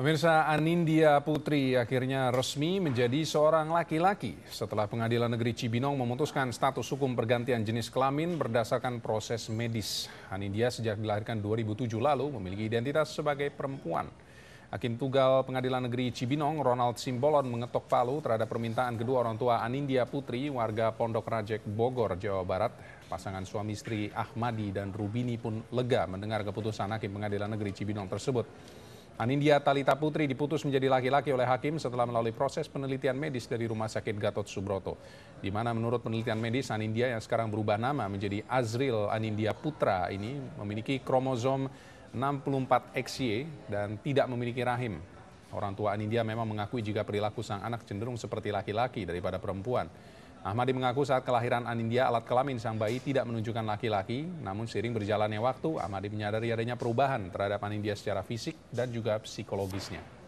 Pemirsa Anindya Putri akhirnya resmi menjadi seorang laki-laki setelah Pengadilan Negeri Cibinong memutuskan status hukum pergantian jenis kelamin berdasarkan proses medis. Anindya sejak dilahirkan 2007 lalu memiliki identitas sebagai perempuan. Hakim tunggal Pengadilan Negeri Cibinong Ronald Simbolon mengetok palu terhadap permintaan kedua orang tua Anindya Putri warga Pondok Rajek Bogor, Jawa Barat. Pasangan suami istri Ahmadi dan Rubini pun lega mendengar keputusan Hakim Pengadilan Negeri Cibinong tersebut. Anindya Talita Putri diputus menjadi laki-laki oleh hakim setelah melalui proses penelitian medis dari Rumah Sakit Gatot Subroto. Di mana menurut penelitian medis, Anindya yang sekarang berubah nama menjadi Azril Anindya Putra ini memiliki kromosom 64XY dan tidak memiliki rahim. Orang tua Anindya memang mengakui jika perilaku sang anak cenderung seperti laki-laki daripada perempuan. Ahmadi mengaku saat kelahiran Anindya alat kelamin sang bayi tidak menunjukkan laki-laki, namun sering berjalannya waktu, Ahmadi menyadari adanya perubahan terhadap Anindya secara fisik dan juga psikologisnya.